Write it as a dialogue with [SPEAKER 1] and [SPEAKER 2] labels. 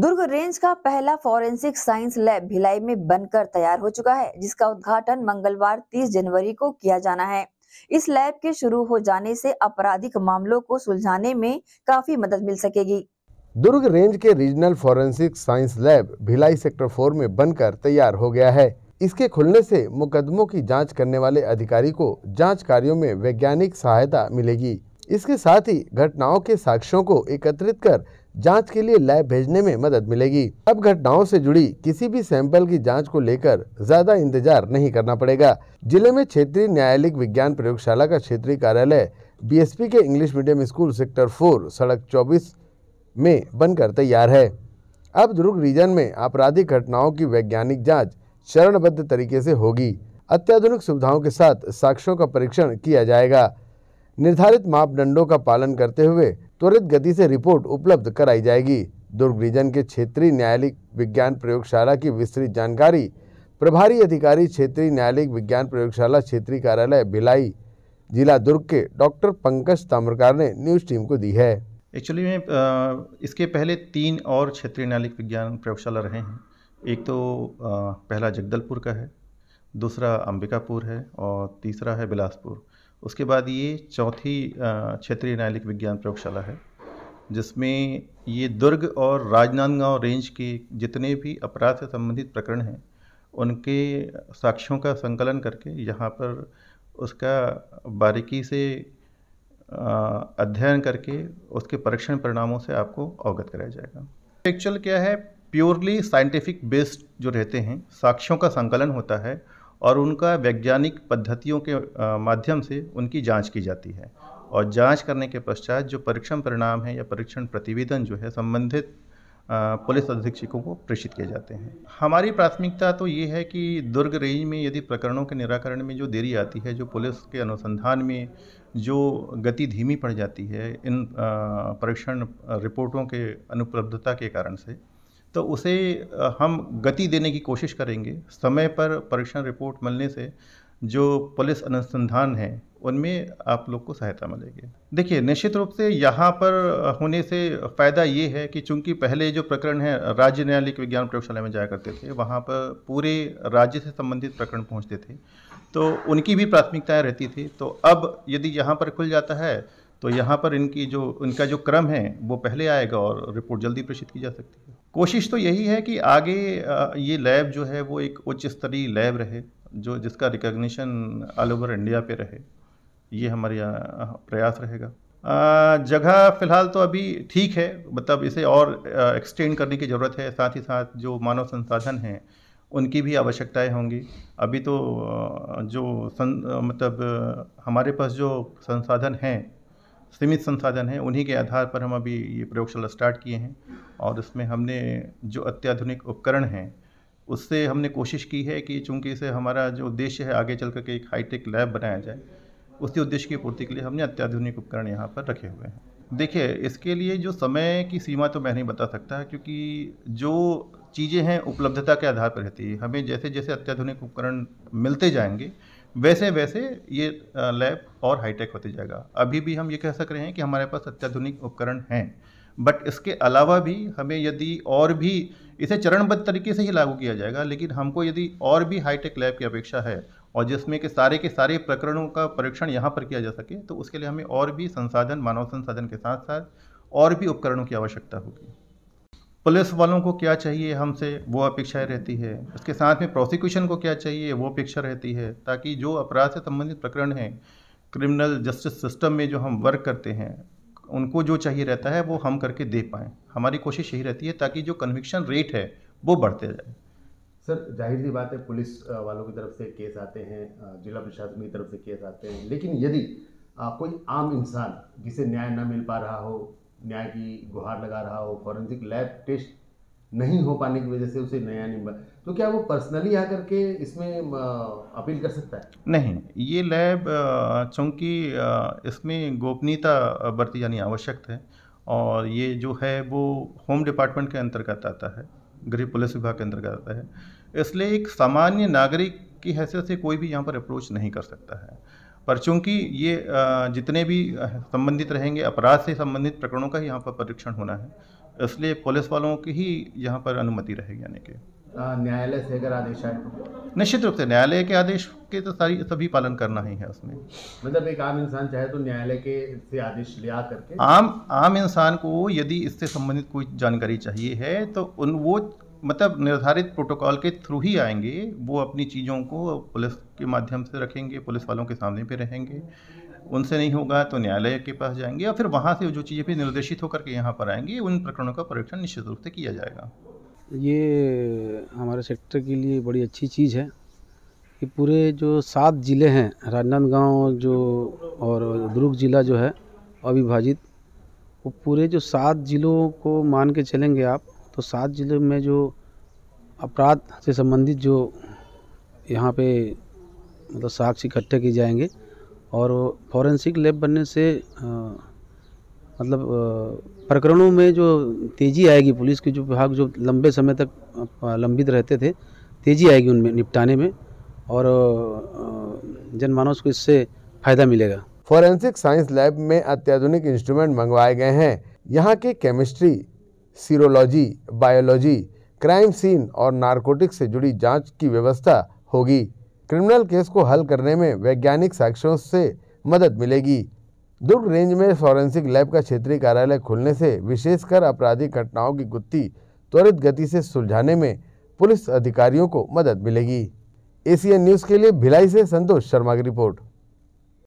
[SPEAKER 1] दुर्ग range का पहला forensic science lab Bhilai में बनकर तैयार हो चुका है जिसका उद्घाटन मंगलवार 30 जनवरी को किया जाना है इस लैब के शुरू हो जाने से आपराधिक मामलों को सुलझाने में काफी मदद मिल सकेगी दुर्ग रेंज के regional forensic science lab Bhilai sector four में बनकर तैयार हो गया है इसके खुलने से मुकदमों की जांच करने वाले अधिकारी को जांच कार्यों में वैज्ञानिक सहायता मिलेगी इसके साथ ही घटनाओं के साक्ष्यों को एकत्रित कर जांच के लिए लैब भेजने में मदद मिलेगी अब घटनाओं से जुड़ी किसी भी सैंपल की जांच को लेकर ज्यादा इंतजार नहीं करना पड़ेगा जिले में क्षेत्रीय न्यायालयिक विज्ञान प्रयोगशाला का क्षेत्रीय कार्यालय बीएसपी के English medium school sector four सड़क चौबीस में बनकर तैयार है अब दुर्ग रीजन में आपराधिक घटनाओं की वैज्ञानिक जाँच चरणबद्ध तरीके से होगी अत्याधुनिक सुविधाओं के साथ साक्ष्यों का परीक्षण किया जाएगा निर्धारित मापदंडों का पालन करते हुए त्वरित गति से रिपोर्ट उपलब्ध कराई जाएगी दुर्ग रीजन के क्षेत्रीय न्यायालय विज्ञान प्रयोगशाला की विस्तृत जानकारी प्रभारी अधिकारी क्षेत्रीय न्यायालय विज्ञान प्रयोगशाला क्षेत्रीय कार्यालय भिलाई जिला दुर्ग के डॉक्टर पंकज ताम्रकार ने न्यूज टीम को दी है
[SPEAKER 2] एक्चुअली में इसके पहले तीन और क्षेत्रीय न्यायालय विज्ञान प्रयोगशाला रहे हैं एक तो पहला जगदलपुर का है दूसरा अंबिकापुर है और तीसरा है बिलासपुर उसके बाद ये चौथी क्षेत्रीय न्यायालयिक विज्ञान प्रयोगशाला है जिसमें ये दुर्ग और राजनांदगांव रेंज के जितने भी अपराध से संबंधित प्रकरण हैं उनके साक्ष्यों का संकलन करके यहाँ पर उसका बारीकी से अध्ययन करके उसके परीक्षण परिणामों से आपको अवगत कराया जाएगा एक्चुअल क्या है प्योरली साइंटिफिक बेस्ड जो रहते हैं साक्ष्यों का संकलन होता है और उनका वैज्ञानिक पद्धतियों के माध्यम से उनकी जांच की जाती है और जांच करने के पश्चात जो परीक्षण परिणाम है या परीक्षण प्रतिवेदन जो है संबंधित पुलिस अधीक्षकों को प्रेषित किए जाते हैं हमारी प्राथमिकता तो ये है कि दुर्ग रेंज में यदि प्रकरणों के निराकरण में जो देरी आती है जो पुलिस के अनुसंधान में जो गति धीमी पड़ जाती है इन परीक्षण रिपोर्टों के अनुपलब्धता के कारण से तो उसे हम गति देने की कोशिश करेंगे समय पर परीक्षण रिपोर्ट मिलने से जो पुलिस अनुसंधान है उनमें आप लोग को सहायता मिलेगी देखिए निश्चित रूप से यहाँ पर होने से फ़ायदा ये है कि चूंकि पहले जो प्रकरण है राज्य न्यायालय विज्ञान प्रयोगशाला में जाया करते थे वहाँ पर पूरे राज्य से संबंधित प्रकरण पहुँचते थे तो उनकी भी प्राथमिकताएँ रहती थी तो अब यदि यहाँ पर खुल जाता है तो यहाँ पर इनकी जो इनका जो क्रम है वो पहले आएगा और रिपोर्ट जल्दी प्रेषित की जा सकती है कोशिश तो यही है कि आगे ये लैब जो है वो एक उच्च स्तरीय लैब रहे जो जिसका रिकग्निशन ऑल ओवर इंडिया पे रहे ये हमारे यहाँ प्रयास रहेगा जगह फ़िलहाल तो अभी ठीक है मतलब इसे और एक्सटेंड करने की ज़रूरत है साथ ही साथ जो मानव संसाधन हैं उनकी भी आवश्यकताएं होंगी अभी तो जो सं मतलब हमारे पास जो संसाधन हैं सीमित संसाधन हैं उन्हीं के आधार पर हम अभी ये प्रयोगशाला स्टार्ट किए हैं और इसमें हमने जो अत्याधुनिक उपकरण हैं उससे हमने कोशिश की है कि चूंकि इसे हमारा जो उद्देश्य है आगे चल करके एक हाईटेक लैब बनाया जाए उसी उद्देश्य की पूर्ति के लिए हमने अत्याधुनिक उपकरण यहाँ पर रखे हुए हैं देखिए इसके लिए जो समय की सीमा तो मैं नहीं बता सकता क्योंकि जो चीज़ें हैं उपलब्धता के आधार पर रहती है हमें जैसे जैसे अत्याधुनिक उपकरण मिलते जाएंगे वैसे वैसे ये लैब और हाईटेक होती जाएगा अभी भी हम ये कह सक रहे हैं कि हमारे पास अत्याधुनिक उपकरण हैं बट इसके अलावा भी हमें यदि और भी इसे चरणबद्ध तरीके से ही लागू किया जाएगा लेकिन हमको यदि और भी हाईटेक लैब की अपेक्षा है और जिसमें कि सारे के सारे प्रकरणों का परीक्षण यहाँ पर किया जा सके तो उसके लिए हमें और भी संसाधन मानव संसाधन के साथ साथ और भी उपकरणों की आवश्यकता होगी पुलिस वालों को क्या चाहिए हमसे वो अपेक्षाएँ रहती है उसके साथ में प्रोसिक्यूशन को क्या चाहिए वो अपेक्षा रहती है ताकि जो अपराध से संबंधित प्रकरण हैं क्रिमिनल जस्टिस सिस्टम में जो हम वर्क करते हैं उनको जो चाहिए रहता है वो हम करके दे पाएँ हमारी कोशिश यही रहती है ताकि जो कन्विक्शन रेट है वो बढ़ते जाए
[SPEAKER 1] सर जाहिर सी बात है पुलिस वालों की तरफ से केस आते हैं जिला प्रशासन की तरफ से केस आते हैं लेकिन यदि कोई आम इंसान जिसे न्याय ना मिल पा रहा हो न्याय की गुहार लगा रहा हो फॉरेंसिक लैब टेस्ट
[SPEAKER 2] नहीं हो पाने की वजह से उसे नया निम्बा
[SPEAKER 1] तो क्या वो पर्सनली आकर के इसमें अपील कर सकता है
[SPEAKER 2] नहीं ये लैब चूँकि इसमें गोपनीयता बरती जानी आवश्यक है और ये जो है वो होम डिपार्टमेंट के अंतर्गत आता है गृह पुलिस विभाग के अंतर्गत आता है इसलिए एक सामान्य नागरिक की हैसियत से कोई भी यहाँ पर अप्रोच नहीं कर सकता है पर चूंकि ये जितने भी संबंधित रहेंगे अपराध से संबंधित प्रकरणों का ही यहाँ पर परीक्षण होना है इसलिए पुलिस वालों की ही यहाँ पर अनुमति रहेगी आने के
[SPEAKER 1] न्यायालय से अगर आदेश आए तो
[SPEAKER 2] निश्चित रूप से न्यायालय के आदेश के तो सारी सभी पालन करना ही है उसमें
[SPEAKER 1] मतलब एक आम इंसान चाहे तो न्यायालय के से आदेश लिया करके आम
[SPEAKER 2] आम इंसान को यदि इससे संबंधित कोई जानकारी चाहिए है तो उन वो मतलब निर्धारित प्रोटोकॉल के थ्रू ही आएंगे वो अपनी चीज़ों को पुलिस के माध्यम से रखेंगे पुलिस वालों के सामने पे रहेंगे उनसे नहीं होगा तो न्यायालय के पास जाएंगे और फिर वहाँ से जो चीज़ें भी निर्देशित होकर के यहाँ पर आएंगी उन प्रकरणों का परीक्षण निश्चित रूप से किया जाएगा
[SPEAKER 1] ये हमारे सेक्टर के लिए बड़ी अच्छी चीज़ है कि पूरे जो सात ज़िले हैं राजनांदगांव जो और दुर्ग ज़िला जो है अविभाजित वो पूरे जो सात ज़िलों को मान के चलेंगे आप तो सात ज़िले में जो अपराध से संबंधित जो यहाँ पे मतलब साक्ष इकट्ठे किए जाएंगे और फॉरेंसिक लैब बनने से आ, मतलब प्रकरणों में जो तेज़ी आएगी पुलिस के जो विभाग जो लंबे समय तक लंबित रहते थे तेज़ी आएगी उनमें निपटाने में और जनमानस को इससे फ़ायदा मिलेगा फॉरेंसिक साइंस लैब में अत्याधुनिक इंस्ट्रूमेंट मंगवाए गए हैं यहाँ की chemistry serology biology crime scene और नारकोटिक्स से जुड़ी जांच की व्यवस्था होगी क्रिमिनल केस को हल करने में वैज्ञानिक साक्ष्यों से मदद मिलेगी दुर्ग रेंज में फॉरेंसिक लैब का क्षेत्रीय कार्यालय खुलने से विशेषकर आपराधिक घटनाओं की गुत्थी त्वरित गति से सुलझाने में पुलिस अधिकारियों को मदद मिलेगी एसीएन न्यूज़ के लिए भिलाई से संतोष शर्मा की रिपोर्ट